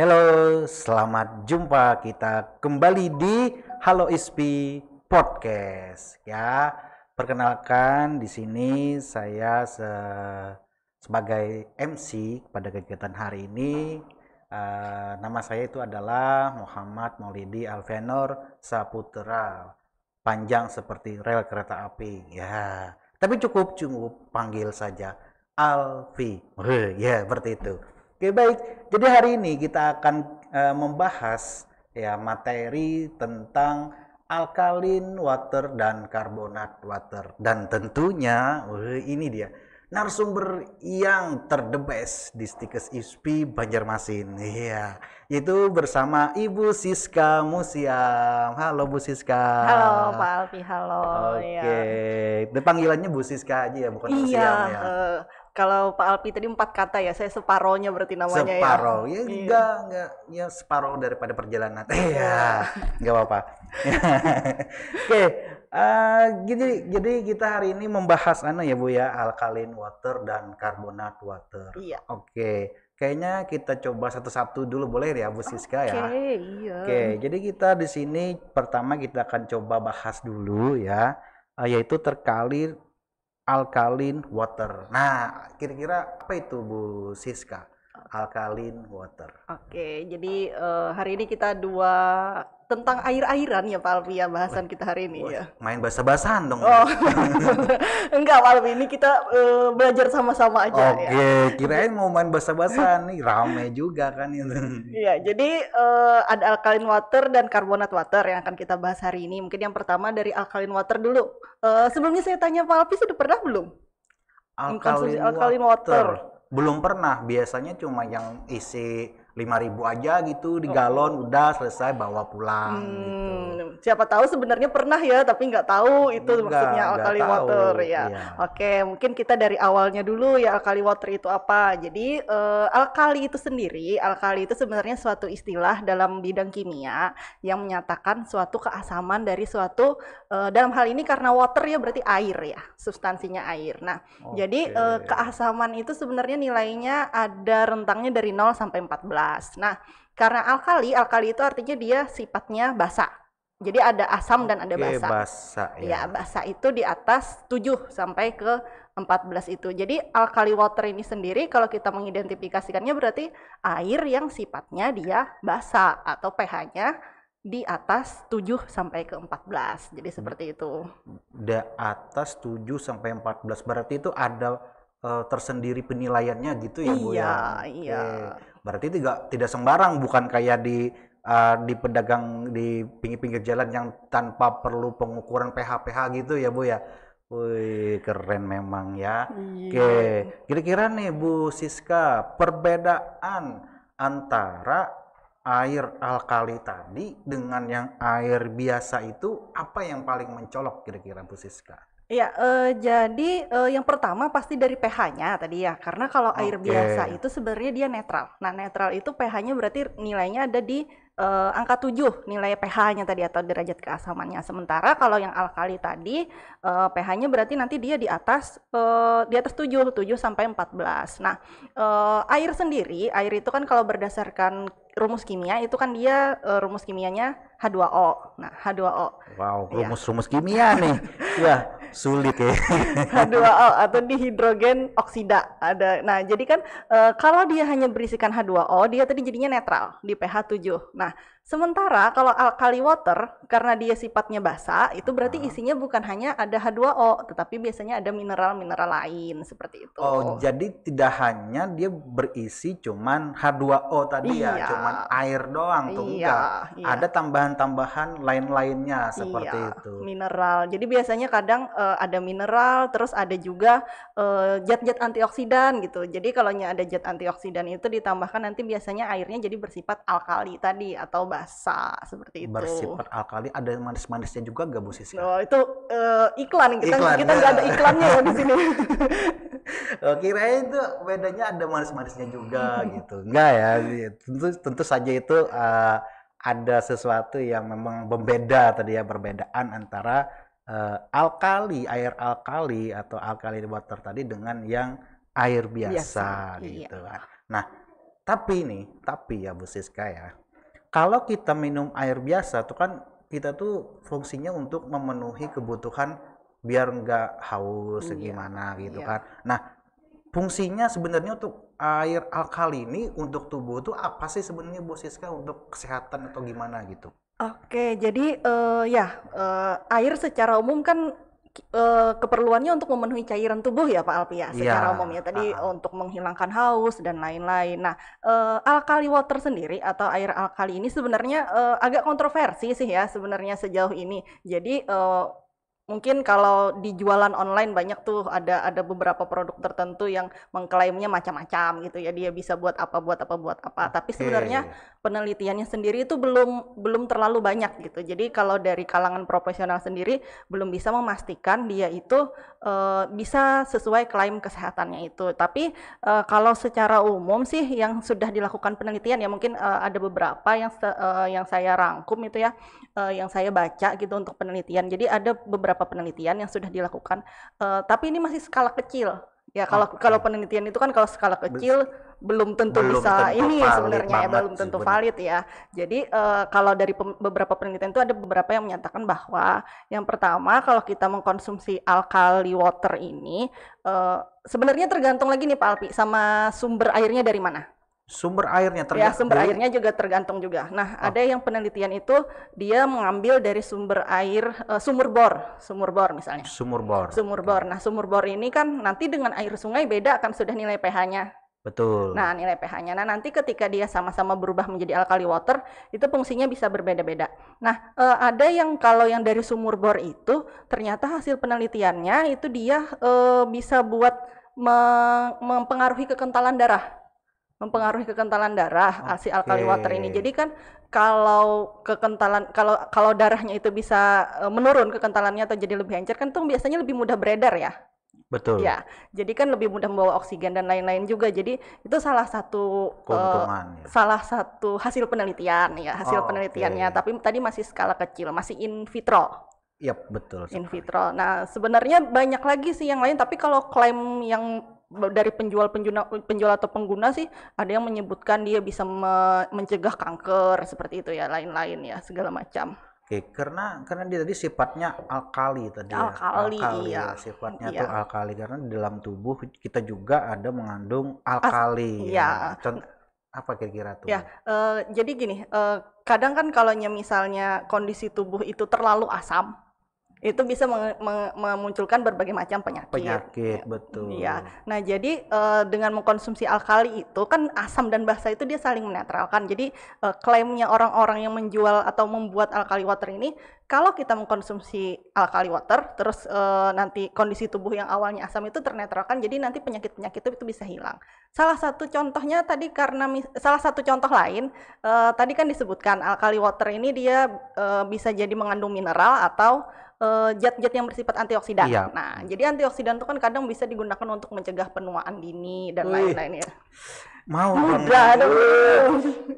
Halo, selamat jumpa kita kembali di Halo ISPI Podcast ya. Perkenalkan di sini saya se sebagai MC pada kegiatan hari ini. Uh, nama saya itu adalah Muhammad Maulidi Alvenor Saputra. Panjang seperti rel kereta api ya. Tapi cukup cukup panggil saja Alfi. Ya, yeah, seperti itu. Oke baik, jadi hari ini kita akan e, membahas ya materi tentang alkalin water dan karbonat water dan tentunya ini dia narasumber yang terdebes di Stikes ISPI Banjarmasin. Iya, itu bersama Ibu Siska Musiam. Halo Bu Siska. Halo Pak Alfi, halo. Oke, okay. ya. panggilannya Bu Siska aja ya, bukan iya, Musiam ya. Uh kalau Pak Alpi tadi empat kata ya, saya separohnya berarti namanya separoh. ya. Separoh, ya iya. enggak, iya. enggak, ya separoh daripada perjalanan. Iya, ya, enggak apa-apa. Oke, okay. Eh, jadi jadi kita hari ini membahas anu ya Bu ya, alkaline water dan carbonate water. Iya. Oke. Okay. Kayaknya kita coba satu-satu dulu boleh ya Bu Siska okay, ya. Oke, iya. Oke, okay, jadi kita di sini pertama kita akan coba bahas dulu ya, eh, yaitu terkali alkaline water. Nah, kira-kira apa itu Bu Siska? alkaline water. Oke, jadi uh, hari ini kita dua tentang air-airan ya Pak Alvi. ya bahasan kita hari ini ya. Main basa basan dong. Oh. Enggak Pak Alvi, ini kita uh, belajar sama-sama aja ya. Oke, okay. ya. kirain mau main bahasa basan nih rame juga kan itu. Iya, jadi uh, ada alkaline water dan karbonat water yang akan kita bahas hari ini. Mungkin yang pertama dari alkaline water dulu. Uh, sebelumnya saya tanya Pak Alvi sudah pernah belum? Alkaline, alkaline water belum pernah biasanya cuma yang isi lima ribu aja gitu di oh. galon oh. udah selesai bawa pulang hmm, gitu. siapa tahu sebenarnya pernah ya tapi nggak tahu itu enggak, maksudnya alkali water ya iya. oke mungkin kita dari awalnya dulu ya alkali water itu apa jadi uh, alkali itu sendiri alkali itu sebenarnya suatu istilah dalam bidang kimia yang menyatakan suatu keasaman dari suatu uh, dalam hal ini karena water ya berarti air ya substansinya air nah okay. jadi uh, keasaman itu sebenarnya nilainya ada rentangnya dari 0 sampai 14 jelas. Nah, karena alkali, alkali itu artinya dia sifatnya basa Jadi ada asam dan ada basa. basa ya. ya, basa itu di atas 7 sampai ke 14 itu. Jadi alkali water ini sendiri kalau kita mengidentifikasikannya berarti air yang sifatnya dia basa atau pH-nya di atas 7 sampai ke 14. Jadi hmm. seperti itu. Di atas 7 sampai 14 berarti itu ada uh, tersendiri penilaiannya gitu ya Bu iya, ya. Iya, okay. Berarti tidak tidak sembarang bukan kayak di uh, di pedagang di pinggir-pinggir jalan yang tanpa perlu pengukuran pH-pH gitu ya Bu ya. Wih, keren memang ya. Iya. Oke, kira-kira nih Bu Siska, perbedaan antara air alkali tadi dengan yang air biasa itu apa yang paling mencolok kira-kira Bu Siska? Iya, eh, jadi eh, yang pertama pasti dari pH-nya tadi ya, karena kalau air okay. biasa itu sebenarnya dia netral. Nah, netral itu pH-nya berarti nilainya ada di eh, angka 7 nilai pH-nya tadi atau derajat keasamannya. Sementara kalau yang alkali tadi eh, pH-nya berarti nanti dia di atas eh, di atas 7, 7 sampai 14. Nah, eh, air sendiri, air itu kan kalau berdasarkan rumus kimia itu kan dia eh, rumus kimianya H2O. Nah, H2O. Wow, rumus iya. rumus-rumus kimia nih. ya, sulit ya H2O atau dihidrogen oksida ada nah jadi kan eh, kalau dia hanya berisikan H2O dia tadi jadinya netral di pH 7 nah Sementara kalau alkali water karena dia sifatnya basa itu berarti isinya bukan hanya ada H2O tetapi biasanya ada mineral-mineral lain seperti itu. Oh, jadi tidak hanya dia berisi cuman H2O tadi ya, iya. ya, cuman air doang tuh iya, enggak. Iya. Ada tambahan-tambahan lain-lainnya iya, seperti iya, itu. mineral. Jadi biasanya kadang uh, ada mineral terus ada juga zat eh, zat-zat antioksidan gitu. Jadi kalau ada zat antioksidan itu ditambahkan nanti biasanya airnya jadi bersifat alkali tadi atau basa rasa seperti itu. Bersifat alkali, ada manis-manisnya juga gak Bu Siska? Oh, itu uh, eh, iklan kita iklan. kita nggak ada iklannya ya di sini. oh, kira itu bedanya ada manis-manisnya juga gitu. Enggak ya, tentu tentu saja itu uh, ada sesuatu yang memang berbeda tadi ya perbedaan antara uh, alkali, air alkali atau alkali water tadi dengan yang air biasa, biasa iya. gitu. Iya. Nah, tapi ini tapi ya Bu Siska ya, kalau kita minum air biasa tuh kan kita tuh fungsinya untuk memenuhi kebutuhan biar nggak haus iya, segimana gitu iya. kan. Nah, fungsinya sebenarnya untuk air alkali ini untuk tubuh tuh apa sih sebenarnya Bu Siska untuk kesehatan atau gimana gitu? Oke, jadi uh, ya uh, air secara umum kan Eh, keperluannya untuk memenuhi cairan tubuh ya Pak Alpia ya, iya. secara ya. umum ya tadi uh. untuk menghilangkan haus dan lain-lain. Nah, uh, alkali water sendiri atau air alkali ini sebenarnya uh, agak kontroversi sih ya sebenarnya sejauh ini. Jadi uh, mungkin kalau di jualan online banyak tuh ada ada beberapa produk tertentu yang mengklaimnya macam-macam gitu ya dia bisa buat apa buat apa buat apa tapi sebenarnya penelitiannya sendiri itu belum belum terlalu banyak gitu jadi kalau dari kalangan profesional sendiri belum bisa memastikan dia itu uh, bisa sesuai klaim kesehatannya itu tapi uh, kalau secara umum sih yang sudah dilakukan penelitian ya mungkin uh, ada beberapa yang uh, yang saya rangkum itu ya uh, yang saya baca gitu untuk penelitian jadi ada beberapa beberapa penelitian yang sudah dilakukan, uh, tapi ini masih skala kecil. Ya kalau ah, kalau penelitian itu kan kalau skala kecil belum tentu belum bisa tentu ini ya sebenarnya ya belum tentu sih, valid ya. Jadi uh, kalau dari beberapa penelitian itu ada beberapa yang menyatakan bahwa yang pertama kalau kita mengkonsumsi alkali water ini uh, sebenarnya tergantung lagi nih Pak Alpi sama sumber airnya dari mana sumber airnya ya, tergantung. Ya, sumber dari... airnya juga tergantung juga. Nah, oh. ada yang penelitian itu dia mengambil dari sumber air uh, sumur bor, sumur bor misalnya. Sumur bor. Sumur bor. Nah, sumur bor ini kan nanti dengan air sungai beda akan sudah nilai pH-nya. Betul. Nah, nilai pH-nya. Nah, nanti ketika dia sama-sama berubah menjadi alkali water, itu fungsinya bisa berbeda-beda. Nah, uh, ada yang kalau yang dari sumur bor itu ternyata hasil penelitiannya itu dia uh, bisa buat mempengaruhi kekentalan darah mempengaruhi kekentalan darah okay. si alkali water ini. Jadi kan kalau kekentalan kalau kalau darahnya itu bisa e, menurun kekentalannya atau jadi lebih encer kan tuh biasanya lebih mudah beredar ya. Betul. Ya, jadi kan lebih mudah membawa oksigen dan lain-lain juga. Jadi itu salah satu uh, ya. salah satu hasil penelitian ya, hasil oh, penelitiannya. Okay. Tapi tadi masih skala kecil, masih in vitro. yep, betul. In vitro. Nah, sebenarnya banyak lagi sih yang lain. Tapi kalau klaim yang dari penjual penjual penjual atau pengguna sih ada yang menyebutkan dia bisa me mencegah kanker seperti itu ya lain-lain ya segala macam. Oke, karena karena dia tadi sifatnya alkali tadi ya. alkali, ya. Alkali, iya. sifatnya iya. tuh alkali karena di dalam tubuh kita juga ada mengandung alkali. As ya. Iya. Contoh, apa kira-kira tuh? Ya, uh, jadi gini, uh, kadang kan kalau misalnya kondisi tubuh itu terlalu asam, itu bisa memunculkan berbagai macam penyakit. Penyakit, iya. betul. Iya. Nah, jadi uh, dengan mengkonsumsi alkali itu kan asam dan basa itu dia saling menetralkan. Jadi uh, klaimnya orang-orang yang menjual atau membuat alkali water ini, kalau kita mengkonsumsi alkali water, terus uh, nanti kondisi tubuh yang awalnya asam itu ternetralkan, jadi nanti penyakit-penyakit itu, itu bisa hilang. Salah satu contohnya tadi karena salah satu contoh lain tadi kan disebutkan alkali water ini dia bisa jadi mengandung mineral atau Eh, zat-zat uh, yang bersifat antioksidan. Iya. Nah, jadi antioksidan itu kan kadang bisa digunakan untuk mencegah penuaan dini dan lain-lain ya. Mau muda dong.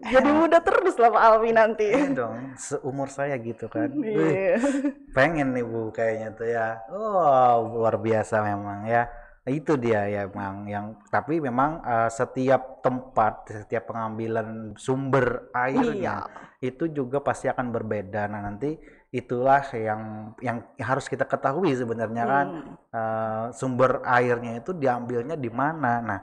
Jadi muda terus lah Pak Alwi nanti. Iya dong, seumur saya gitu kan. Iya. Pengen nih Bu kayaknya tuh ya. Oh, luar biasa memang ya. Itu dia ya memang yang tapi memang uh, setiap tempat, setiap pengambilan sumber airnya iya. itu juga pasti akan berbeda. Nah, nanti itulah yang yang harus kita ketahui sebenarnya kan hmm. uh, sumber airnya itu diambilnya di mana. Nah,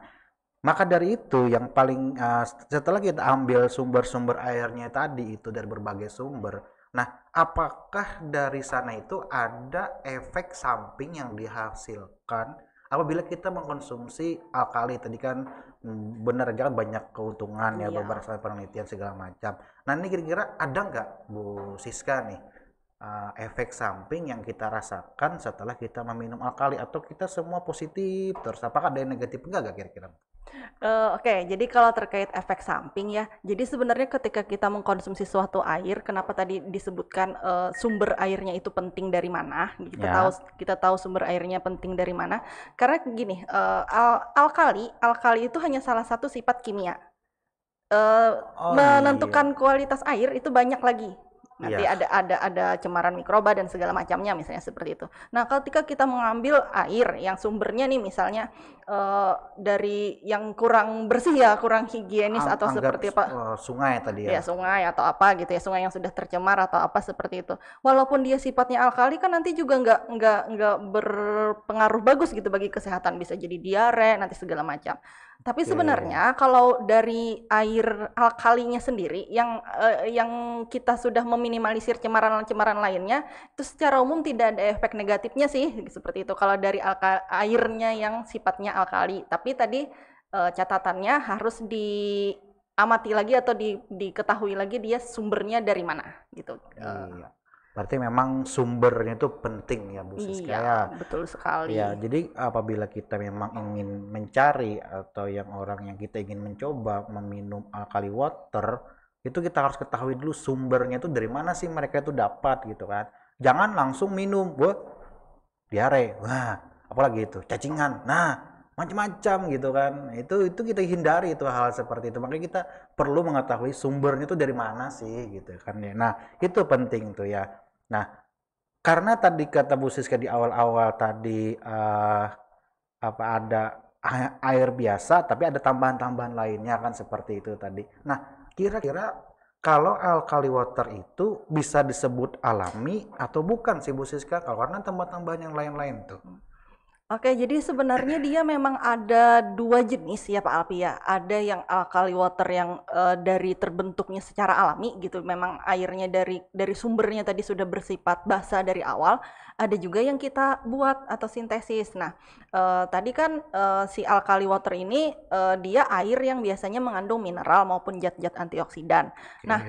maka dari itu yang paling uh, setelah kita ambil sumber-sumber airnya tadi itu dari berbagai sumber. Nah, apakah dari sana itu ada efek samping yang dihasilkan apabila kita mengkonsumsi alkali tadi kan hmm, benar kan banyak keuntungan ya iya. beberapa penelitian segala macam. Nah, ini kira-kira ada nggak Bu Siska nih uh, efek samping yang kita rasakan setelah kita meminum alkali atau kita semua positif terus apakah ada yang negatif enggak gak kira-kira? Uh, Oke, okay. jadi kalau terkait efek samping ya, jadi sebenarnya ketika kita mengkonsumsi suatu air, kenapa tadi disebutkan uh, sumber airnya itu penting dari mana? Gitu, kita yeah. tahu kita tahu sumber airnya penting dari mana? Karena gini, uh, al alkali alkali itu hanya salah satu sifat kimia. Uh, oh, iya, iya. menentukan iya. kualitas air itu banyak lagi nanti yeah. ada ada ada cemaran mikroba dan segala macamnya misalnya seperti itu. Nah, ketika kita mengambil air yang sumbernya nih misalnya uh, dari yang kurang bersih ya, kurang higienis An atau seperti apa? Eh, sungai tadi ya. Ya, sungai atau apa gitu ya, sungai yang sudah tercemar atau apa seperti itu. Walaupun dia sifatnya alkali kan nanti juga nggak nggak nggak berpengaruh bagus gitu bagi kesehatan bisa jadi diare nanti segala macam. Tapi iya, iya, sebenarnya yeah. kalau dari air alkalinya sendiri yang uh, yang kita sudah meminimalisir cemaran-cemaran lainnya, itu secara umum tidak ada efek negatifnya sih seperti itu kalau dari alka airnya yang sifatnya alkali. Tapi tadi uh, catatannya harus diamati lagi atau di, diketahui lagi dia sumbernya dari mana gitu. Hmm. Berarti memang sumbernya itu penting ya Bu Siska. Iya, ya. betul sekali. Ya, jadi apabila kita memang ingin mencari atau yang orang yang kita ingin mencoba meminum alkali water, itu kita harus ketahui dulu sumbernya itu dari mana sih mereka itu dapat gitu kan. Jangan langsung minum, bu diare, wah apalagi itu cacingan. Nah, macam-macam gitu kan itu itu kita hindari itu hal, seperti itu makanya kita perlu mengetahui sumbernya itu dari mana sih gitu kan ya nah itu penting tuh ya nah karena tadi kata Bu Siska di awal-awal tadi uh, apa ada air biasa tapi ada tambahan-tambahan lainnya kan seperti itu tadi nah kira-kira kalau alkali water itu bisa disebut alami atau bukan sih Bu Siska karena tambah-tambahan yang lain-lain tuh Oke, jadi sebenarnya dia memang ada dua jenis ya Pak Alpi ya. Ada yang alkali water yang uh, dari terbentuknya secara alami gitu, memang airnya dari dari sumbernya tadi sudah bersifat basah dari awal. Ada juga yang kita buat atau sintesis. Nah, uh, tadi kan uh, si alkali water ini dia air yang biasanya mengandung mineral maupun zat-zat antioksidan. Nah,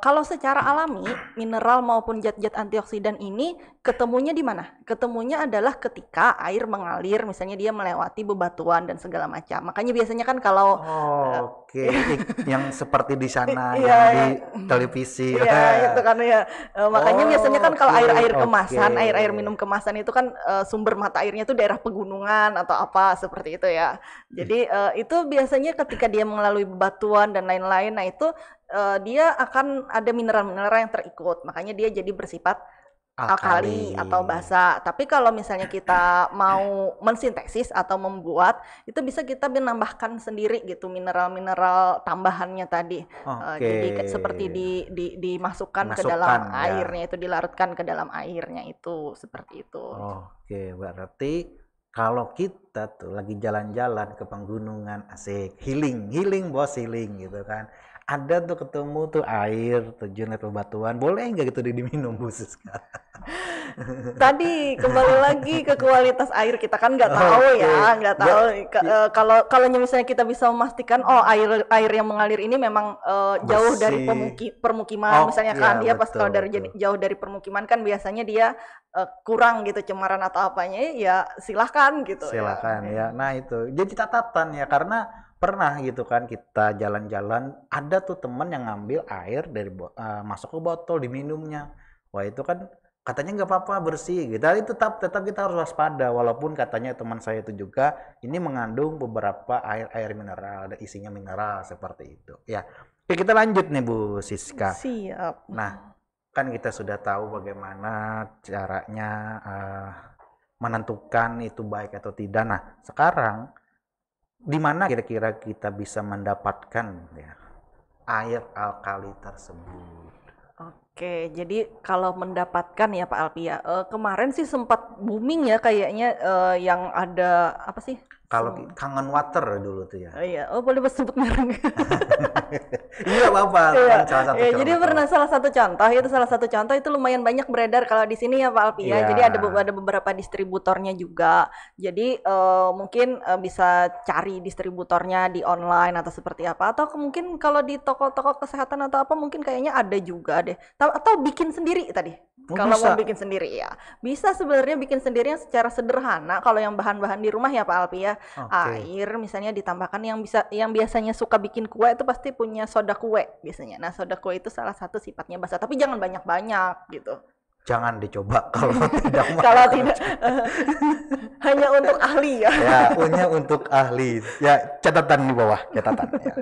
kalau secara alami mineral maupun zat-zat antioksidan ini ketemunya di mana? Ketemunya adalah ketika air meng mengalir misalnya dia melewati bebatuan dan segala macam makanya biasanya kan kalau oh, oke okay. Eh, yang seperti di sana yang iya, di iya. televisi iya, itu kan ya makanya oh, biasanya kan kalau air air kemasan okay. air air minum kemasan itu kan uh, sumber mata airnya itu daerah pegunungan atau apa seperti itu ya jadi uh, itu biasanya ketika dia melalui bebatuan dan lain-lain nah itu dia akan ada mineral-mineral yang terikut makanya dia jadi bersifat alkali, alkali atau basa. Tapi kalau misalnya kita mau mensintesis atau membuat, itu bisa kita menambahkan sendiri gitu mineral-mineral tambahannya tadi. Eh, okay. Uh, jadi seperti di, di, dimasukkan Masukkan, ke dalam ya. airnya itu dilarutkan ke dalam airnya itu seperti itu. Oke, okay, berarti kalau kita tuh lagi jalan-jalan ke penggunungan asik healing healing bos healing gitu kan ada tuh ketemu tuh air terjun atau batuan boleh nggak gitu diminum khusus tadi kembali lagi ke kualitas air kita kan nggak tahu okay. ya nggak tahu e, kalau ya. kalau misalnya kita bisa memastikan oh air air yang mengalir ini memang uh, jauh Bersih. dari pemuki, permukiman oh, misalnya ya, kan dia pas kalau dari betul. jauh dari permukiman kan biasanya dia uh, kurang gitu cemaran atau apanya ya silahkan gitu ya. silahkan ya, ya. nah itu jadi catatan ya karena pernah gitu kan kita jalan-jalan ada tuh temen yang ngambil air dari uh, masuk ke botol diminumnya wah itu kan katanya nggak apa-apa bersih gitu tapi tetap tetap kita harus waspada walaupun katanya teman saya itu juga ini mengandung beberapa air air mineral ada isinya mineral seperti itu ya Oke kita lanjut nih Bu Siska siap nah kan kita sudah tahu bagaimana caranya uh, menentukan itu baik atau tidak nah sekarang di mana kira-kira kita bisa mendapatkan ya air alkali tersebut. Oke, jadi kalau mendapatkan ya Pak Alpia, ya, uh, eh, kemarin sih sempat booming ya kayaknya uh, yang ada apa sih kalau hmm. kangen water dulu tuh ya. Oh iya, oh boleh sebut merek. iya apa-apa, iya. Kan salah satu iya, Jadi pernah salah satu contoh, itu salah satu contoh itu lumayan banyak beredar kalau di sini ya Pak Alpi ya. Iya. Jadi ada, ada beberapa distributornya juga. Jadi uh, mungkin uh, bisa cari distributornya di online atau seperti apa. Atau mungkin kalau di toko-toko kesehatan atau apa mungkin kayaknya ada juga deh. Atau, atau bikin sendiri tadi. Oh, kalau mau bikin sendiri ya. Bisa sebenarnya bikin sendirinya secara sederhana kalau yang bahan-bahan di rumah ya Pak Alpi ya okay. air misalnya ditambahkan yang bisa yang biasanya suka bikin kue itu pasti punya soda kue biasanya nah soda kue itu salah satu sifatnya basah tapi jangan banyak banyak gitu jangan dicoba kalau tidak kalau tidak hanya untuk ahli ya ya punya untuk ahli ya catatan di bawah catatan ya.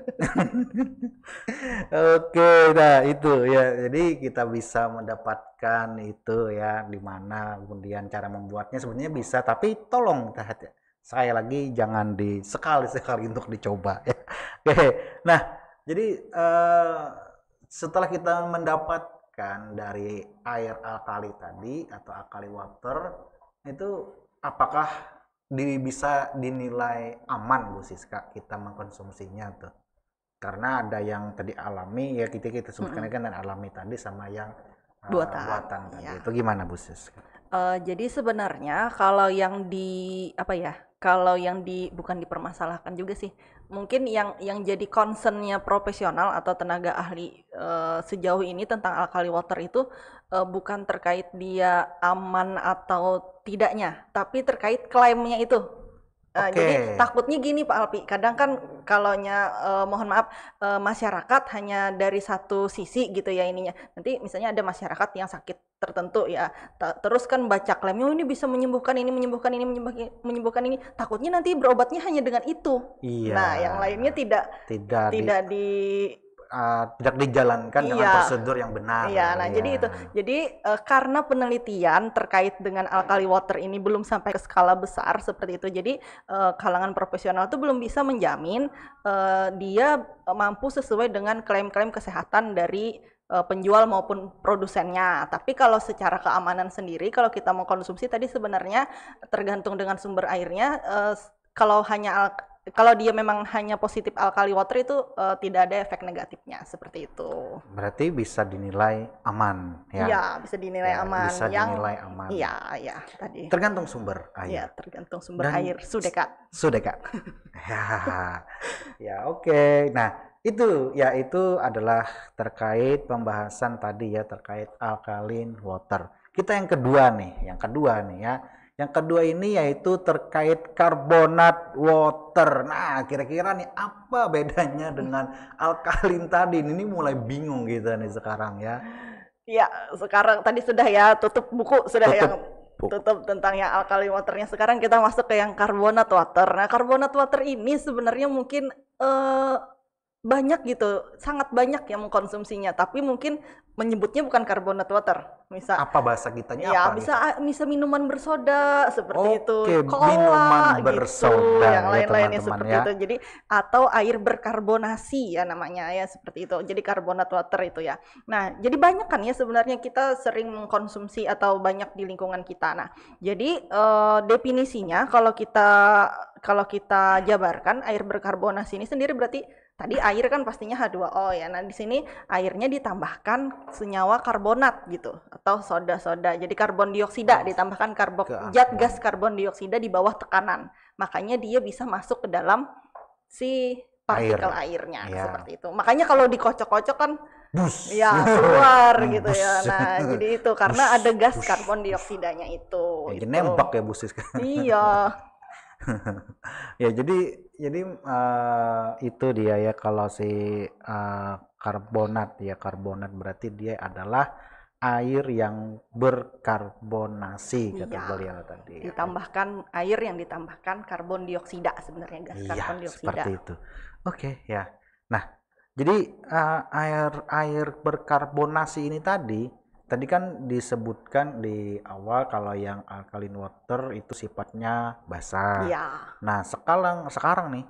oke nah itu ya jadi kita bisa mendapatkan itu ya di mana kemudian cara membuatnya sebenarnya bisa tapi tolong kita hati ya sekali lagi jangan di sekali sekali untuk dicoba ya. Oke. Nah, jadi uh, setelah kita mendapatkan dari air alkali tadi atau alkali water itu apakah di, bisa dinilai aman Bu Siska kita mengkonsumsinya tuh? Karena ada yang tadi alami ya kita kita sebutkan mm -hmm. kan dan alami tadi sama yang uh, buatan, buatan tadi. Ya. Itu gimana Bu Siska? Uh, jadi sebenarnya kalau yang di apa ya kalau yang di bukan dipermasalahkan juga sih mungkin yang yang jadi concernnya profesional atau tenaga ahli uh, sejauh ini tentang alkali water itu uh, bukan terkait dia aman atau tidaknya tapi terkait klaimnya itu Uh, Jadi takutnya gini Pak Alpi, kadang kan kalau uh, eh, mohon maaf uh, masyarakat hanya dari satu sisi gitu ya ininya. Nanti misalnya ada masyarakat yang sakit tertentu ya, terus kan baca klaimnya oh, ini bisa menyembuhkan ini menyembuhkan ini menyembuhkan, menyembuhkan ini. Takutnya nanti berobatnya hanya dengan itu. Iya. Nah yang lainnya tidak tidak tidak di, di Eh, tidak dijalankan iya. dengan prosedur yang benar. Iya, nah iya. jadi itu. Jadi uh, karena penelitian terkait dengan alkali water ini belum sampai ke skala besar seperti itu. Jadi uh, kalangan profesional itu belum bisa menjamin uh, dia mampu sesuai dengan klaim-klaim kesehatan dari penjual maupun produsennya. Tapi kalau secara keamanan sendiri, kalau kita mau konsumsi tadi sebenarnya tergantung dengan sumber airnya. kalau hanya kalau dia memang hanya positif alkali water itu uh, tidak ada efek negatifnya seperti itu. Berarti bisa dinilai aman ya. Iya, bisa dinilai ya, aman. Bisa yang, dinilai aman. Iya, iya tadi. Tergantung sumber air. Iya, tergantung sumber Dan air. Sudeka. Sudeka. ya. Ya, oke. Okay. Nah, itu ya itu adalah terkait pembahasan tadi ya terkait alkaline water. Kita yang kedua nih, yang kedua nih ya yang kedua ini yaitu terkait karbonat water. Nah, kira-kira nih apa bedanya dengan alkalin tadi? Ini mulai bingung kita nih sekarang ya. Iya, sekarang tadi sudah ya tutup buku sudah tutup. yang tutup tentang yang alkali waternya. Sekarang kita masuk ke yang karbonat water. Nah, karbonat water ini sebenarnya mungkin uh, banyak gitu, sangat banyak yang mengkonsumsinya, tapi mungkin menyebutnya bukan carbonated water. Misal apa bahasa kitanya ya, apa? bisa gitu? bisa minuman bersoda seperti Oke, itu. Cola, minuman gitu, bersoda gitu, yang ya, lain-lainnya seperti ya. itu. Jadi atau air berkarbonasi ya namanya ya seperti itu. Jadi carbonated water itu ya. Nah, jadi banyak kan ya sebenarnya kita sering mengkonsumsi atau banyak di lingkungan kita. Nah, jadi uh, definisinya kalau kita kalau kita jabarkan air berkarbonasi ini sendiri berarti Tadi air kan pastinya H2O ya. Nah, di sini airnya ditambahkan senyawa karbonat gitu atau soda-soda. Jadi karbon dioksida ditambahkan karbon zat gas karbon dioksida di bawah tekanan. Makanya dia bisa masuk ke dalam si partikel air. airnya ya. seperti itu. Makanya kalau dikocok-kocok kan Bus. ya keluar gitu ya. Nah, jadi itu karena Bus. ada gas Bus. karbon dioksidanya itu. Ya, itu. nembak ya busis. Ya iya. ya jadi jadi uh, itu dia ya kalau si uh, karbonat ya karbonat berarti dia adalah air yang berkarbonasi iya. kata iya. beliau tadi. Ya. Ditambahkan air yang ditambahkan karbon dioksida sebenarnya gas iya, karbon dioksida. seperti itu. Oke okay, ya. Nah jadi uh, air air berkarbonasi ini tadi tadi kan disebutkan di awal kalau yang alkaline water itu sifatnya basah. Iya. Nah, sekarang sekarang nih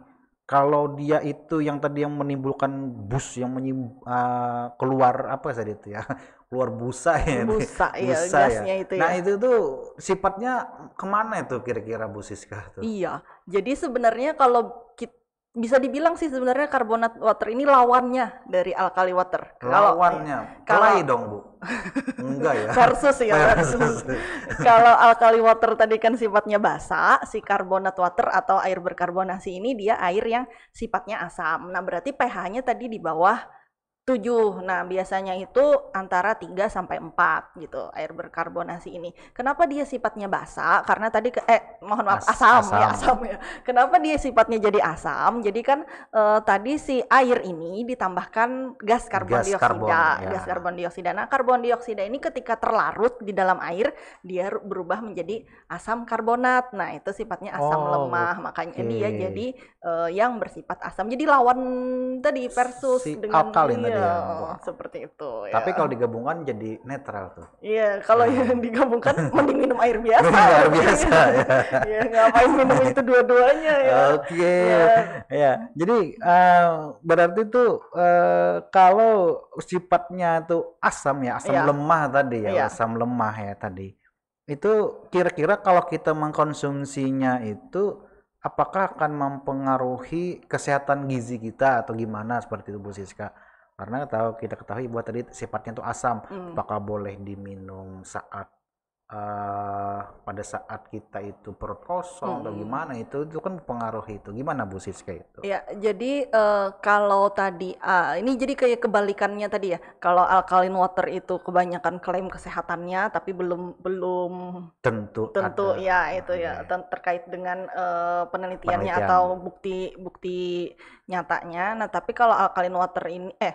kalau dia itu yang tadi yang menimbulkan bus yang menyim, uh, keluar apa tadi itu ya keluar busa ya iya, busa, ya busa gasnya ya. itu nah itu tuh sifatnya kemana itu kira-kira bu Siska tuh iya jadi sebenarnya kalau kita bisa dibilang sih sebenarnya karbonat water ini lawannya dari alkali water. lawannya. Kalau dong, Bu. Enggak ya. Versus ya, versus. kalau alkali water tadi kan sifatnya basa, si karbonat water atau air berkarbonasi ini dia air yang sifatnya asam. Nah, berarti pH-nya tadi di bawah 7. Nah, biasanya itu antara 3 sampai 4 gitu air berkarbonasi ini. Kenapa dia sifatnya basa? Karena tadi ke, eh mohon maaf As asam, ya, asam ya, asam ya. Kenapa dia sifatnya jadi asam? Jadi kan eh, tadi si air ini ditambahkan gas karbon gas dioksida, karbon, ya. gas karbon dioksida. Nah, karbon dioksida ini ketika terlarut di dalam air dia berubah menjadi asam karbonat. Nah, itu sifatnya asam oh, lemah, okay. makanya dia jadi eh, yang bersifat asam. Jadi lawan tadi versus si dengan Iya, ya, oh, gitu. seperti itu. Ya. Tapi kalau digabungkan jadi netral tuh. Iya, kalau nah. yang digabungkan mending minum air biasa. minum air biasa. Ya. Iya, ya, ngapain minum itu dua-duanya ya. Oke. Okay. Iya. Ya. ya. Jadi uh, berarti tuh uh, kalau sifatnya tuh asam ya, asam ya. lemah tadi ya, ya, asam lemah ya tadi. Itu kira-kira kalau kita mengkonsumsinya itu apakah akan mempengaruhi kesehatan gizi kita atau gimana seperti itu Bu Siska? karena tahu kita ketahui buat tadi sifatnya itu asam hmm. apakah boleh diminum saat uh, pada saat kita itu perut kosong hmm. atau gimana itu itu kan pengaruh itu gimana Bu Siska itu ya jadi uh, kalau tadi uh, ini jadi kayak kebalikannya tadi ya kalau alkaline water itu kebanyakan klaim kesehatannya tapi belum belum tentu tentu ada. ya itu nah, ya iya, iya. ter terkait dengan uh, penelitiannya Penelitian. atau bukti bukti nyatanya nah tapi kalau alkaline water ini eh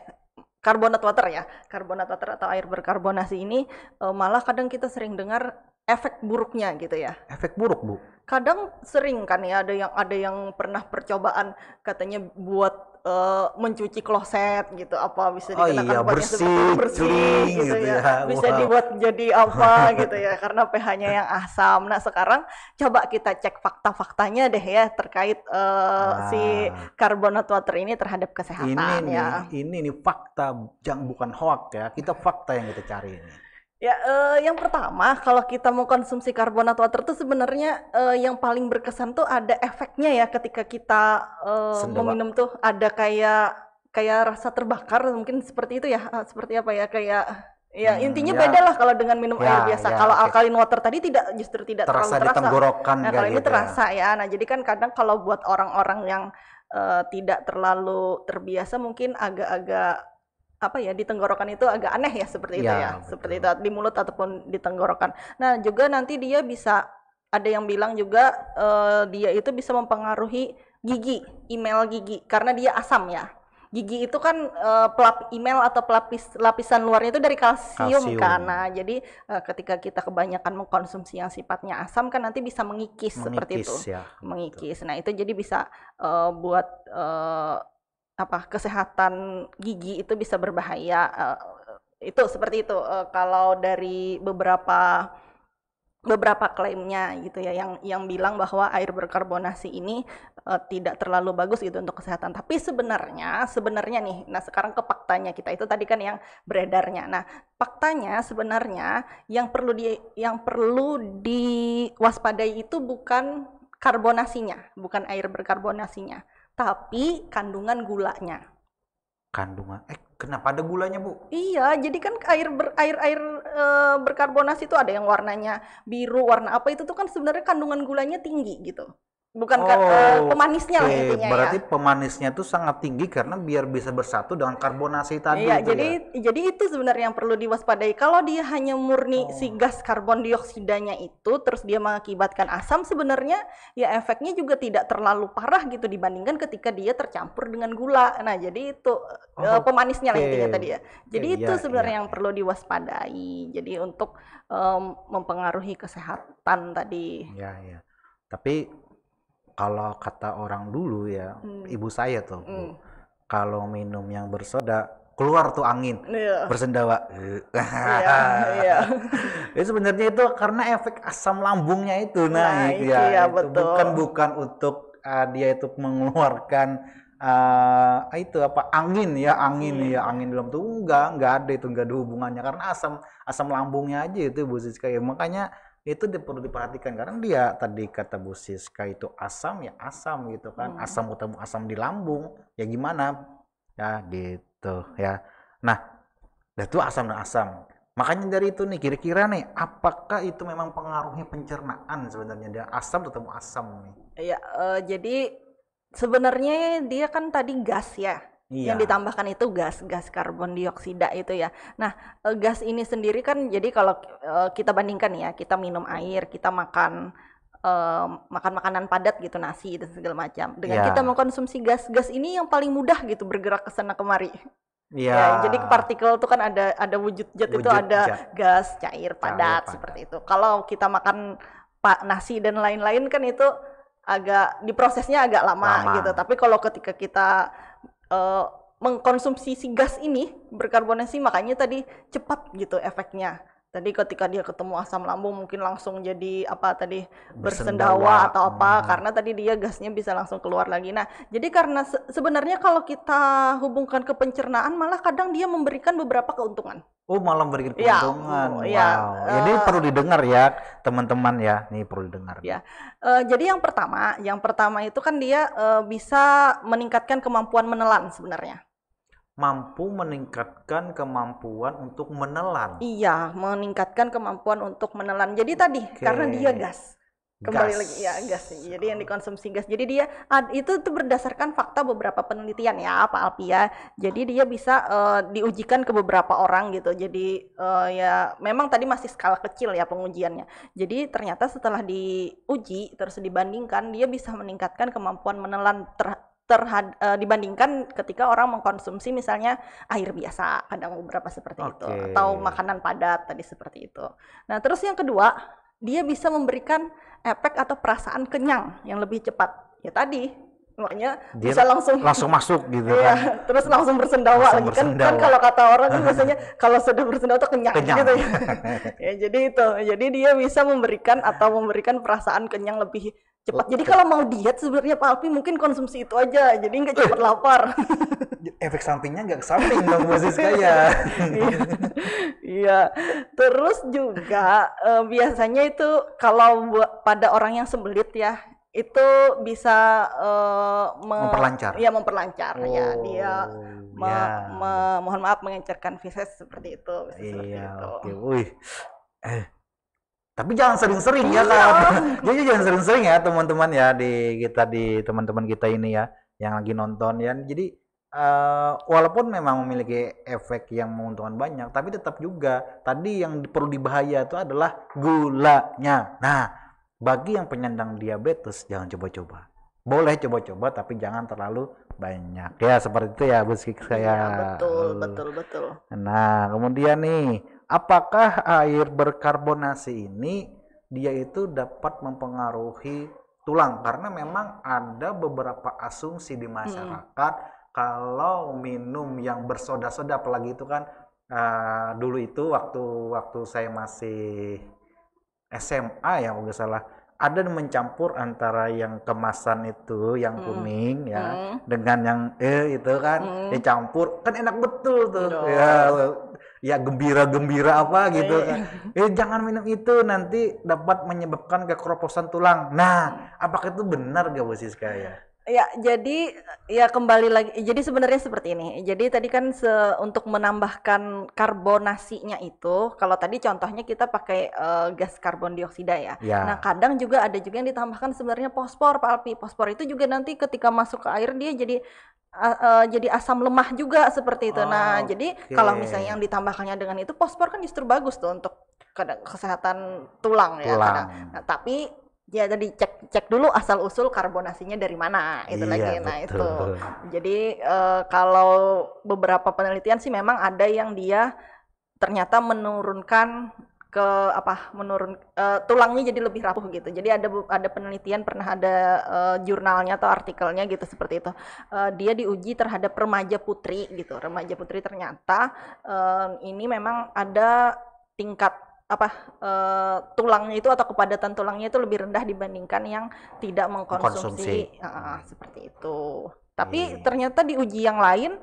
karbonat water ya, karbonat water atau air berkarbonasi ini uh, malah kadang kita sering dengar efek buruknya gitu ya. Efek buruk, Bu. Kadang sering kan ya ada yang ada yang pernah percobaan katanya buat uh, mencuci kloset gitu apa bisa oh dikatakan oh, iya, bersih, bersih clean, gitu, gitu ya, ya. bisa wow. dibuat jadi apa gitu ya karena pH-nya yang asam. Nah sekarang coba kita cek fakta-faktanya deh ya terkait uh, nah, si karbonat water ini terhadap kesehatan ini ya. Nih, ini nih fakta jangan bukan hoax ya kita fakta yang kita cari ini. Ya, eh, yang pertama kalau kita mau konsumsi karbonat water tuh sebenarnya eh, yang paling berkesan tuh ada efeknya ya ketika kita eh, meminum tuh ada kayak kayak rasa terbakar mungkin seperti itu ya, eh, seperti apa ya kayak Ya, hmm, intinya ya. beda lah kalau dengan minum ya, air biasa. Ya, kalau okay. alkaline water tadi tidak justru tidak terasa terlalu terasa. Tenggorokan nah, kalau ini ya. terasa ya. ya. Nah, jadi kan kadang kalau buat orang-orang yang uh, tidak terlalu terbiasa mungkin agak-agak apa ya di tenggorokan itu agak aneh ya seperti ya, itu iya, ya, betul. seperti itu di mulut ataupun di tenggorokan. Nah juga nanti dia bisa ada yang bilang juga uh, dia itu bisa mempengaruhi gigi, email gigi karena dia asam ya. Gigi itu kan uh, pelap email atau pelapis lapisan luarnya itu dari kalsium, kalsium. karena jadi uh, ketika kita kebanyakan mengkonsumsi yang sifatnya asam kan nanti bisa mengikis, mengikis seperti itu. Ya, mengikis. Betul. Nah, itu jadi bisa uh, buat uh, apa kesehatan gigi itu bisa berbahaya uh, itu seperti itu uh, kalau dari beberapa beberapa klaimnya gitu ya yang yang bilang bahwa air berkarbonasi ini uh, tidak terlalu bagus gitu untuk kesehatan tapi sebenarnya sebenarnya nih nah sekarang ke faktanya kita itu tadi kan yang beredarnya nah faktanya sebenarnya yang perlu di yang perlu diwaspadai itu bukan karbonasinya bukan air berkarbonasinya tapi kandungan gulanya. Kandungan? Eh, kenapa ada gulanya bu? Iya, jadi kan air ber, air air e, berkarbonasi itu ada yang warnanya biru, warna apa itu tuh kan sebenarnya kandungan gulanya tinggi gitu bukan oh, uh, pemanisnya okay. lah intinya ya. berarti ya. pemanisnya itu sangat tinggi karena biar bisa bersatu dengan karbonasi tadi iya jadi ya? jadi itu sebenarnya yang perlu diwaspadai kalau dia hanya murni oh. si gas karbon dioksidanya itu terus dia mengakibatkan asam sebenarnya ya efeknya juga tidak terlalu parah gitu dibandingkan ketika dia tercampur dengan gula nah jadi itu oh, uh, pemanisnya okay. lah intinya tadi ya jadi ya, itu iya, sebenarnya iya. yang perlu diwaspadai jadi untuk um, mempengaruhi kesehatan tadi ya ya tapi kalau kata orang dulu ya hmm. ibu saya tuh hmm. kalau minum yang bersoda keluar tuh angin yeah. bersendawa yeah, yeah. sebenarnya itu karena efek asam lambungnya itu nah, naik nah, ya, iya, itu betul. bukan bukan untuk uh, dia itu mengeluarkan uh, itu apa angin ya angin hmm. ya angin dalam tuh enggak enggak ada itu enggak ada hubungannya karena asam asam lambungnya aja itu Bu Siska ya makanya itu perlu diperhatikan karena dia tadi kata Bu Siska itu asam ya asam gitu kan hmm. asam ketemu asam di lambung ya gimana ya gitu ya nah, nah itu asam dan asam makanya dari itu nih kira-kira nih apakah itu memang pengaruhnya pencernaan sebenarnya dia asam ketemu asam nih ya uh, jadi sebenarnya dia kan tadi gas ya Iya. Yang ditambahkan itu gas gas karbon dioksida itu ya. Nah, eh, gas ini sendiri kan jadi kalau eh, kita bandingkan ya, kita minum air, kita makan eh, makan makanan padat gitu nasi dan segala macam dengan yeah. kita mengkonsumsi gas-gas ini yang paling mudah gitu bergerak ke sana kemari Iya. ya jadi partikel itu kan ada ada wujud jet wujud itu ada gas cair padat, cair padat seperti itu kalau kita makan pak nasi dan lain-lain kan itu agak diprosesnya agak lama, lama. gitu tapi kalau ketika kita uh, mengkonsumsi si gas ini berkarbonasi makanya tadi cepat gitu efeknya tadi ketika dia ketemu asam lambung mungkin langsung jadi apa tadi bersendawa, bersendawa atau apa hmm. karena tadi dia gasnya bisa langsung keluar lagi. Nah, jadi karena se sebenarnya kalau kita hubungkan ke pencernaan malah kadang dia memberikan beberapa keuntungan. Oh, malah memberikan ya, keuntungan. Oh, ya, wow. Ya, uh, perlu didengar ya, teman-teman ya. ini perlu didengar. Ya. Uh, jadi yang pertama, yang pertama itu kan dia uh, bisa meningkatkan kemampuan menelan sebenarnya mampu meningkatkan kemampuan untuk menelan. Iya, meningkatkan kemampuan untuk menelan. Jadi tadi karena dia gas. Kembali gas. lagi ya gas. Jadi yang dikonsumsi gas. Jadi dia itu itu berdasarkan fakta beberapa penelitian ya, Pak Alpia. Jadi dia bisa uh, diujikan ke beberapa orang gitu. Jadi uh, ya memang tadi masih skala kecil ya pengujiannya. Jadi ternyata setelah diuji terus dibandingkan dia bisa meningkatkan kemampuan menelan ter terhad, uh, dibandingkan ketika orang mengkonsumsi misalnya air biasa kadang beberapa seperti okay. itu atau makanan padat tadi seperti itu. Nah, terus yang kedua, dia bisa memberikan efek atau perasaan kenyang yang lebih cepat. Ya tadi makanya dia bisa langsung langsung masuk gitu iya, kan. Iya, terus langsung bersendawa langsung lagi bersendawa. kan. Kan kalau kata orang kan biasanya kalau sudah bersendawa tuh kenyang, kenyang. gitu ya. ya. jadi itu. Jadi dia bisa memberikan atau memberikan perasaan kenyang lebih cepat. Jadi kalau mau diet sebenarnya Pak Alfi mungkin konsumsi itu aja, jadi nggak eh. cepat lapar. Efek sampingnya nggak samping dong Bu Siskaya. Iya. iya. Terus juga eh, biasanya itu kalau pada orang yang sembelit ya itu bisa eh, me memperlancar. Iya memperlancar oh, ya dia oh, me ya. Me mohon maaf mengencerkan feses seperti itu. Iya. Oke. Okay. Oke. Wih. Eh tapi jangan sering-sering ya kan jadi jangan sering-sering ya teman-teman ya di kita di teman-teman kita ini ya yang lagi nonton ya jadi uh, walaupun memang memiliki efek yang menguntungkan banyak tapi tetap juga tadi yang perlu dibahaya itu adalah gulanya nah bagi yang penyandang diabetes jangan coba-coba boleh coba-coba tapi jangan terlalu banyak ya seperti itu ya Bu saya ya. betul betul betul nah kemudian nih apakah air berkarbonasi ini dia itu dapat mempengaruhi tulang karena memang ada beberapa asumsi di masyarakat hmm. kalau minum yang bersoda-soda apalagi itu kan uh, dulu itu waktu waktu saya masih SMA ya nggak salah ada mencampur antara yang kemasan itu yang hmm. kuning ya hmm. dengan yang eh itu kan hmm. dicampur kan enak betul tuh Duh. ya ya gembira-gembira apa gitu iya. kan eh jangan minum itu nanti dapat menyebabkan kekeroposan tulang nah hmm. apakah itu benar gak Bu Siska ya Ya, jadi ya kembali lagi. Jadi sebenarnya seperti ini. Jadi tadi kan se untuk menambahkan karbonasinya itu, kalau tadi contohnya kita pakai uh, gas karbon dioksida ya. ya. Nah, kadang juga ada juga yang ditambahkan sebenarnya fosfor, Pak Alpi. Fosfor itu juga nanti ketika masuk ke air dia jadi uh, uh, jadi asam lemah juga seperti itu. Oh, nah, okay. Ah, jadi kalau misalnya yang ditambahkannya dengan itu fosfor kan justru bagus tuh untuk kesehatan tulang, ya, tulang. ya. Nah, tapi ya tadi cek cek dulu asal usul karbonasinya dari mana itu iya, lagi nah betul. itu jadi e, kalau beberapa penelitian sih memang ada yang dia ternyata menurunkan ke apa menurun e, tulangnya jadi lebih rapuh gitu jadi ada ada penelitian pernah ada e, jurnalnya atau artikelnya gitu seperti itu E, dia diuji terhadap remaja putri gitu remaja putri ternyata e, ini memang ada tingkat apa uh, tulangnya itu atau kepadatan tulangnya itu lebih rendah dibandingkan yang tidak mengkonsumsi uh, seperti itu. Tapi hmm. ternyata di uji yang lain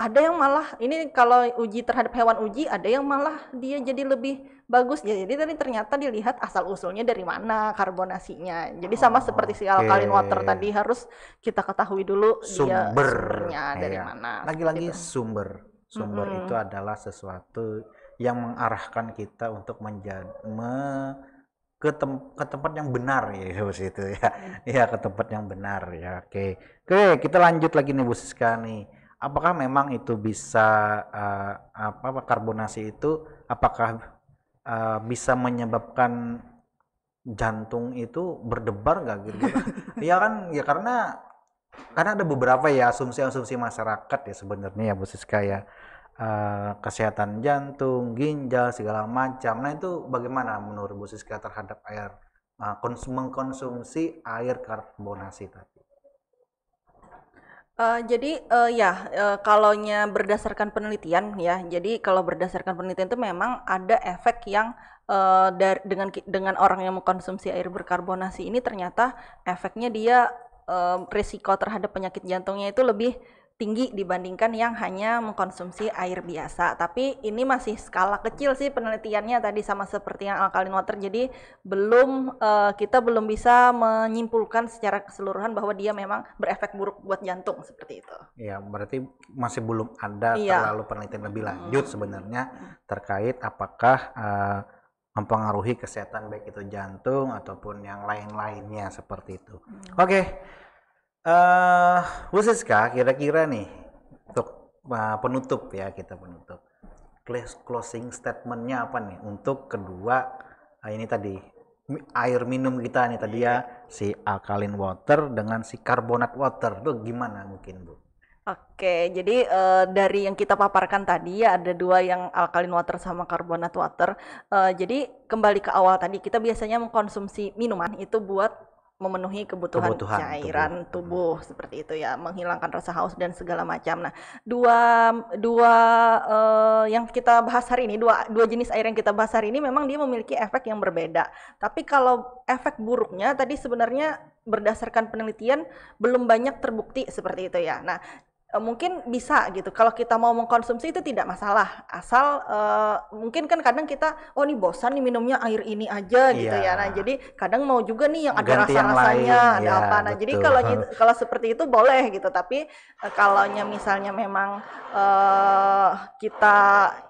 ada yang malah ini kalau uji terhadap hewan uji ada yang malah dia jadi lebih bagus. Ya, jadi tadi ternyata dilihat asal usulnya dari mana karbonasinya. Jadi sama oh, seperti si alkaline okay. water tadi harus kita ketahui dulu sumber. dia sumbernya iya. dari mana. Lagi-lagi sumber. Sumber mm -hmm. itu adalah sesuatu yang mengarahkan kita untuk menjadi me, ke, tem, ke tempat yang benar ya bos itu ya ya ke tempat yang benar ya oke oke kita lanjut lagi nih Bu Siska nih apakah memang itu bisa uh, apa karbonasi itu apakah uh, bisa menyebabkan jantung itu berdebar nggak gitu ya kan ya karena karena ada beberapa ya asumsi-asumsi masyarakat ya sebenarnya ya Bu Siska ya Eh, kesehatan jantung, ginjal segala macam. Nah itu bagaimana menurut Bu Siska terhadap air uh, mengkonsumsi air karbonasi tadi? Uh, jadi uh, ya uh, berdasarkan penelitian ya, jadi kalau berdasarkan penelitian itu memang ada efek yang uh, dari, dengan dengan orang yang mengkonsumsi air berkarbonasi ini ternyata efeknya dia uh, risiko terhadap penyakit jantungnya itu lebih tinggi dibandingkan yang hanya mengkonsumsi air biasa. Tapi ini masih skala kecil sih penelitiannya tadi sama seperti yang alkaline water. Jadi belum uh, kita belum bisa menyimpulkan secara keseluruhan bahwa dia memang berefek buruk buat jantung seperti itu. Iya, berarti masih belum ada iya. terlalu penelitian lebih lanjut hmm. sebenarnya terkait apakah uh, mempengaruhi kesehatan baik itu jantung ataupun yang lain-lainnya seperti itu. Hmm. Oke. Okay uh, khusus kak kira-kira nih untuk uh, penutup ya kita penutup close closing statementnya apa nih untuk kedua uh, ini tadi air minum kita nih tadi ya iya. si alkaline water dengan si carbonat water itu gimana mungkin bu? Oke, jadi uh, dari yang kita paparkan tadi ya ada dua yang alkaline water sama carbonate water. Uh, jadi kembali ke awal tadi kita biasanya mengkonsumsi minuman itu buat memenuhi kebutuhan, kebutuhan cairan tubuh. tubuh seperti itu ya menghilangkan rasa haus dan segala macam. Nah, dua dua uh, yang kita bahas hari ini dua dua jenis air yang kita bahas hari ini memang dia memiliki efek yang berbeda. Tapi kalau efek buruknya tadi sebenarnya berdasarkan penelitian belum banyak terbukti seperti itu ya. Nah, Eh, mungkin bisa gitu kalau kita mau mengkonsumsi itu tidak masalah asal uh, mungkin kan kadang kita oh nih bosan nih minumnya air ini aja gitu yeah. ya iya. nah jadi kadang mau juga nih yang ada rasa rasanya ada yeah, apa nah betul. jadi kalau gitu, kalau seperti itu boleh gitu tapi uh, eh, kalau misalnya memang uh, kita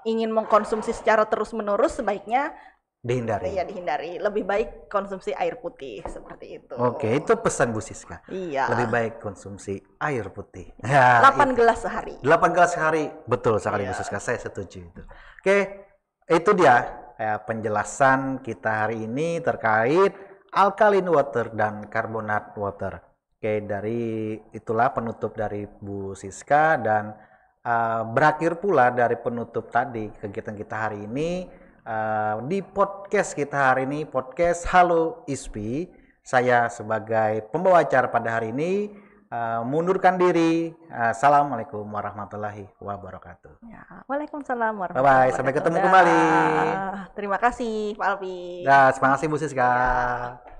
ingin mengkonsumsi secara terus menerus sebaiknya dihindari. Iya dihindari. Lebih baik konsumsi air putih seperti itu. Oke, itu pesan Bu Siska. Iya. Lebih baik konsumsi air putih. Ya, 8 itu. gelas sehari. 8 gelas sehari. Betul sekali iya. Bu Siska, saya setuju itu. Oke, itu dia ya, penjelasan kita hari ini terkait alkaline water dan carbonate water. Oke, dari itulah penutup dari Bu Siska dan uh, berakhir pula dari penutup tadi kegiatan kita hari ini uh, di podcast kita hari ini podcast Halo ISPI. Saya sebagai pembawa acara pada hari ini uh, mundurkan diri. Uh, Assalamualaikum warahmatullahi wabarakatuh. Ya, Waalaikumsalam warahmatullahi wabarakatuh. Bye bye. Sampai ketemu kembali. Terima kasih Pak Alpi. Ya, semangat kasih Bu Siska. Ya.